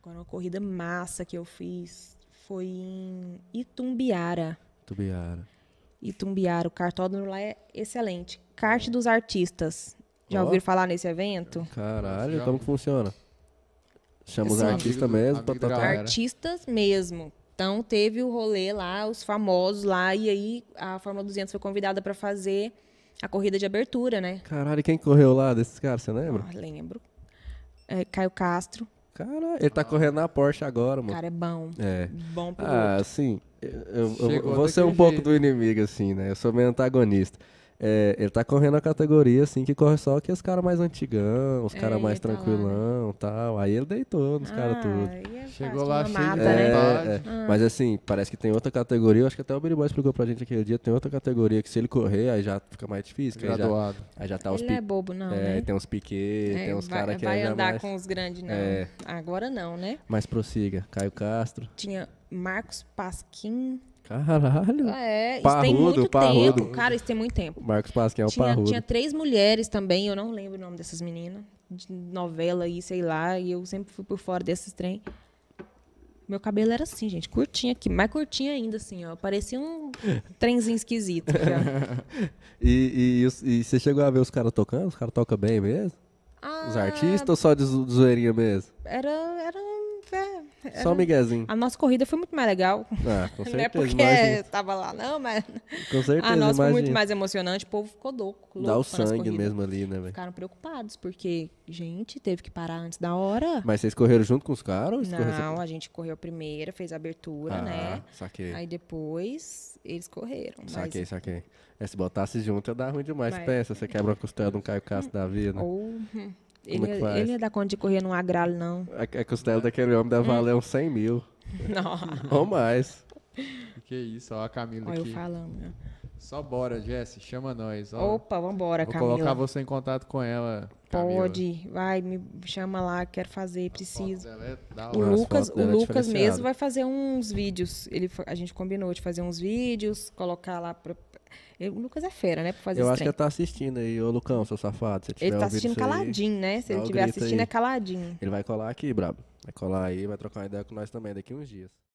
Agora, uma corrida massa que eu fiz foi em Itumbiara. Itumbiara. Itumbiara, o cartódromo lá é excelente. Kart dos artistas. Já oh. ouviram falar nesse evento? Caralho, como que funciona? Chama os artistas mesmo. Pra, pra, Artistas mesmo. Então teve o rolê lá, os famosos lá, e aí a Fórmula 200 foi convidada para fazer a corrida de abertura, né? Caralho, quem correu lá desses caras, você lembra? Ah, lembro. É, Caio Castro, Cara, ele tá ah. correndo na Porsche agora, mano. Cara, é bom. É. Bom ah, piloto. Ah, sim. Eu, eu, eu vou ser um jeito. pouco do inimigo, assim, né? Eu sou meio antagonista. É, ele tá correndo a categoria, assim, que corre só que os caras mais antigão, os caras mais tranquilão e né? tal. Aí ele deitou nos ah, caras tudo. É Chegou lá cheio de né? é, né? é. Ah. Mas assim, parece que tem outra categoria, eu acho que até o Billy Boy explicou pra gente aquele dia, tem outra categoria que se ele correr, aí já fica mais difícil. Graduado. Aí já, aí já tá ele os Ele não é bobo, não, é, né? tem uns piquet, é, tem uns caras que Vai é andar mais... com os grandes, não. Agora não, né? Mas prossiga. Caio Castro. Tinha Marcos Pasquim. Caralho. Ah, é, parrudo, isso tem muito parrudo. tempo. Cara, isso tem muito tempo. Marcos é tinha, parrudo. Tinha três mulheres também, eu não lembro o nome dessas meninas. De novela e sei lá, e eu sempre fui por fora desses trem. Meu cabelo era assim, gente, curtinho aqui, mais curtinho ainda, assim, ó. Parecia um trenzinho esquisito. e, e, e, você chegou a ver os caras tocando? Os caras tocam bem mesmo? Ah, os artistas ou só de, de zoeirinha mesmo? Era. era é, era... É. Só um miguezinho. A nossa corrida foi muito mais legal. Ah, com certeza. não é porque tava lá, não, mas. Com certeza. A nossa imagina. foi muito mais emocionante. O povo ficou louco. louco Dá o sangue mesmo ali, né, velho? Ficaram preocupados, porque, gente, teve que parar antes da hora. Mas vocês correram junto com os caras? Não, a gente correu primeiro, fez a abertura, ah, né? Saquei. Aí depois eles correram. Saquei, mas... saquei. É, se botasse junto ia dar ruim demais. Mas... Peça, você quebra a costela de um Caio Castro da vida. Ou. Hum, ele, é ia, ele ia dar conta de correr num agralho, não. A, a costela daquele homem deve é. valer uns 100 mil. Não. Ou mais. Que é isso, ó a Camila Olha aqui. eu falando. né? Só bora, Jesse, chama nós. Ó. Opa, vambora, Vou Camila. Vou colocar você em contato com ela. Camila. Pode, vai, me chama lá, quero fazer, preciso. É o Lucas, o é Lucas mesmo vai fazer uns vídeos. Ele, a gente combinou de fazer uns vídeos, colocar lá pra, eh, o Lucas é fera, né? Pra fazer Eu acho trem. que ele tá assistindo aí, ô Lucão, seu safado. Se ele tá assistindo caladinho, né? Se ele estiver assistindo, aí. é caladinho. Ele vai colar aqui, brabo. Vai colar aí, vai trocar uma ideia com nós também daqui uns dias.